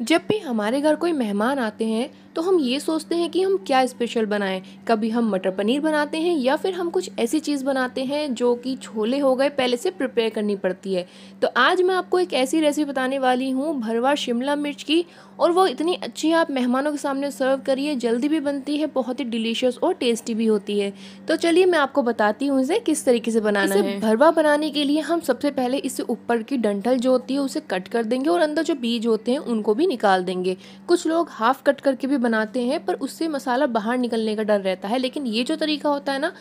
जब भी हमारे घर कोई मेहमान आते हैं तो हम ये सोचते हैं कि हम क्या स्पेशल बनाएं कभी हम मटर पनीर बनाते हैं या फिर हम कुछ ऐसी चीज़ बनाते हैं जो कि छोले हो गए पहले से प्रिपेयर करनी पड़ती है तो आज मैं आपको एक ऐसी रेसिपी बताने वाली हूँ भरवा शिमला मिर्च की और वो इतनी अच्छी आप मेहमानों के सामने सर्व करिए जल्दी भी बनती है बहुत ही डिलीशियस और टेस्टी भी होती है तो चलिए मैं आपको बताती हूँ इसे किस तरीके से बनाना है भरवा बनाने के लिए हम सबसे पहले इससे ऊपर की डंठल जो होती है उसे कट कर देंगे और अंदर जो बीज होते हैं उनको भी भी निकाल देंगे कुछ लोग हाफ कट करके भी बनाते हैं पर उससे मसाला बाहर निकलने का डर रहता है लेकिन ये जो तरीका होता है ना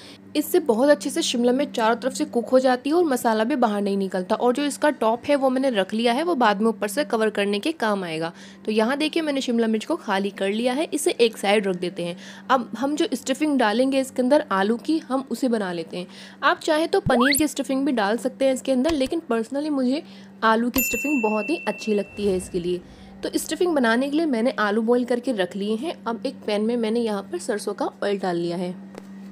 इससे बहुत अच्छे से शिमला में चारों तरफ से कुक हो जाती है और मसाला भी बाहर नहीं निकलता और जो इसका टॉप है वो मैंने रख लिया है वो बाद में ऊपर से कवर करने के काम आएगा तो यहाँ देखिए मैंने शिमला मिर्च को खाली कर लिया है इसे एक साइड रख देते हैं अब हम जो स्टफिंग डालेंगे इसके अंदर आलू की हम उसे बना लेते हैं आप चाहें तो पनीर की स्टफिंग भी डाल सकते हैं इसके अंदर लेकिन पर्सनली मुझे आलू की स्टफिंग बहुत ही अच्छी लगती है इसके लिए तो स्टफिंग बनाने के लिए मैंने आलू बॉईल करके रख लिए हैं अब एक पैन में मैंने यहाँ पर सरसों का ऑयल डाल लिया है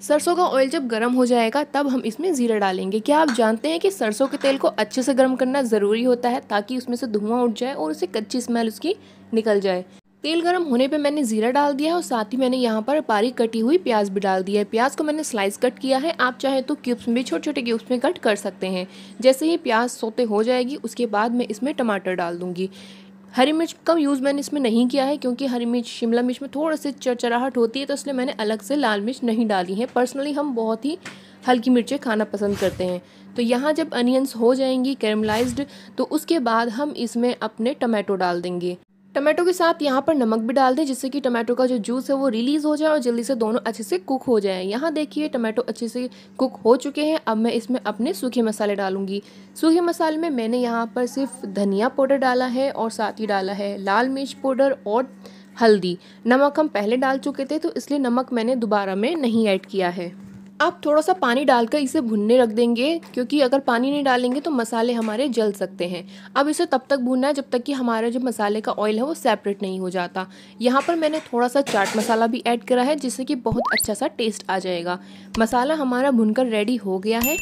सरसों का ऑयल जब गर्म हो जाएगा तब हम इसमें ज़ीरा डालेंगे क्या आप जानते हैं कि सरसों के तेल को अच्छे से गर्म करना ज़रूरी होता है ताकि उसमें से धुआं उठ जाए और उसे कच्ची स्मेल उसकी निकल जाए तेल गर्म होने पे मैंने ज़ीरा डाल दिया है और साथ ही मैंने यहाँ पर बारीक कटी हुई प्याज भी डाल दी है प्याज को मैंने स्लाइस कट किया है आप चाहे तो क्यूब्स में छोटे छोटे क्यूब्स में कट कर सकते हैं जैसे ही प्याज सोते हो जाएगी उसके बाद मैं इसमें टमाटर डाल दूँगी हरी मिर्च कम यूज़ मैंने इसमें नहीं किया है क्योंकि हरी मिर्च शिमला मिर्च में थोड़ा सी चरचराहट होती है तो इसलिए मैंने अलग से लाल मिर्च नहीं डाली है पर्सनली हम बहुत ही हल्की मिर्चें खाना पसंद करते हैं तो यहाँ जब अनियंस हो जाएंगी कैरमलाइज्ड तो उसके बाद हम इसमें अपने टमाटो डाल देंगे टमाटो के साथ यहाँ पर नमक भी डाल दें जिससे कि टमाटो का जो जूस है वो रिलीज़ हो जाए और जल्दी से दोनों अच्छे से कुक हो जाए यहाँ देखिए टमाटो अच्छे से कुक हो चुके हैं अब मैं इसमें अपने सूखे मसाले डालूंगी सूखे मसाले में मैंने यहाँ पर सिर्फ धनिया पाउडर डाला है और साथ ही डाला है लाल मिर्च पाउडर और हल्दी नमक हम पहले डाल चुके थे तो इसलिए नमक मैंने दोबारा में नहीं ऐड किया है आप थोड़ा सा पानी डालकर इसे भुनने रख देंगे क्योंकि अगर पानी नहीं डालेंगे तो मसाले हमारे जल सकते हैं अब इसे तब तक भूनना है जब तक कि हमारा जो मसाले का ऑयल है वो सेपरेट नहीं हो जाता यहाँ पर मैंने थोड़ा सा चाट मसाला भी ऐड करा है जिससे कि बहुत अच्छा सा टेस्ट आ जाएगा मसाला हमारा भुनकर रेडी हो गया है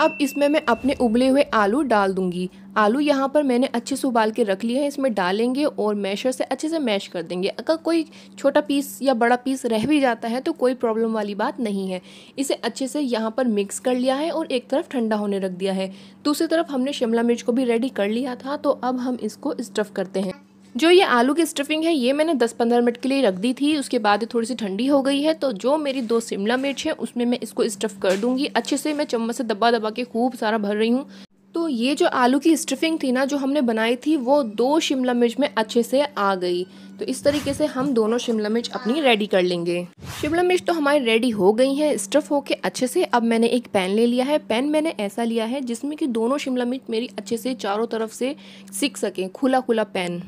अब इसमें मैं अपने उबले हुए आलू डाल दूंगी आलू यहाँ पर मैंने अच्छे से उबाल के रख लिए हैं इसमें डालेंगे और मैशर से अच्छे से मैश कर देंगे अगर कोई छोटा पीस या बड़ा पीस रह भी जाता है तो कोई प्रॉब्लम वाली बात नहीं है इसे अच्छे से यहाँ पर मिक्स कर लिया है और एक तरफ ठंडा होने रख दिया है दूसरी तरफ हमने शिमला मिर्च को भी रेडी कर लिया था तो अब हम इसको स्टफ़ करते हैं जो ये आलू की स्टफिंग है ये मैंने 10-15 मिनट के लिए रख दी थी उसके बाद ये थोड़ी सी ठंडी हो गई है तो जो मेरी दो शिमला मिर्च है उसमें मैं इसको स्टफ़ कर दूंगी अच्छे से मैं चम्मच से दबा दबा के खूब सारा भर रही हूँ तो ये जो आलू की स्टफिंग थी ना जो हमने बनाई थी वो दो शिमला मिर्च में अच्छे से आ गई तो इस तरीके से हम दोनों शिमला मिर्च अपनी रेडी कर लेंगे शिमला मिर्च तो हमारी रेडी हो गई है स्टफ़ होके अच्छे से अब मैंने एक पैन ले लिया है पैन मैंने ऐसा लिया है जिसमें कि दोनों शिमला मिर्च मेरी अच्छे से चारों तरफ से सीख सकें खुला खुला पैन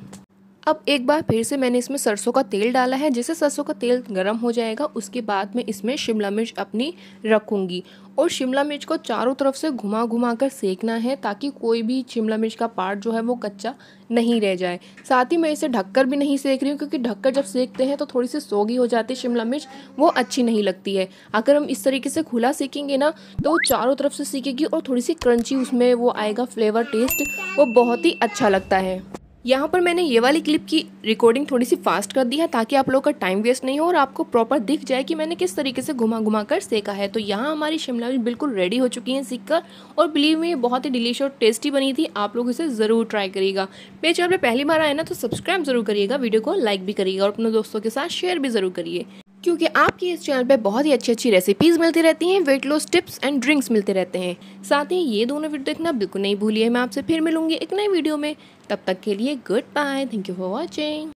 अब एक बार फिर से मैंने इसमें सरसों का तेल डाला है जैसे सरसों का तेल गर्म हो जाएगा उसके बाद मैं इसमें शिमला मिर्च अपनी रखूँगी और शिमला मिर्च को चारों तरफ से घुमा घुमा कर सेकना है ताकि कोई भी शिमला मिर्च का पार्ट जो है वो कच्चा नहीं रह जाए साथ ही मैं इसे ढककर भी नहीं सेक रही हूँ क्योंकि ढककर जब सेकते हैं तो थोड़ी सी सोगी हो जाती है शिमला मिर्च वो अच्छी नहीं लगती है अगर हम इस तरीके से खुला सेकेंगे ना तो वो चारों तरफ से सीखेगी और थोड़ी सी क्रंची उसमें वो आएगा फ्लेवर टेस्ट वो बहुत ही अच्छा लगता है यहाँ पर मैंने ये वाली क्लिप की रिकॉर्डिंग थोड़ी सी फास्ट कर दी है ताकि आप लोगों का टाइम वेस्ट नहीं हो और आपको प्रॉपर दिख जाए कि मैंने किस तरीके से घुमा घुमा कर सेका है तो यहाँ हमारी शिमला मिर्च बिल्कुल रेडी हो चुकी हैं सीख और बिलीव में बहुत ही डिलीश और टेस्टी बनी थी आप लोग इसे ज़रूर ट्राई करिएगा पेज पर पहली बार आए ना तो सब्सक्राइब जरूर करिएगा वीडियो को लाइक भी करिएगा और अपने दोस्तों के साथ शेयर भी ज़रूर करिए क्योंकि आपके इस चैनल पे बहुत ही अच्छी अच्छी रेसिपीज़ मिलती रहती हैं weight loss tips and drinks मिलते रहते हैं साथ ही ये दोनों वीडियो देखना बिल्कुल नहीं भूलिए मैं आपसे फिर मिलूंगी एक नए वीडियो में तब तक के लिए good bye thank you for watching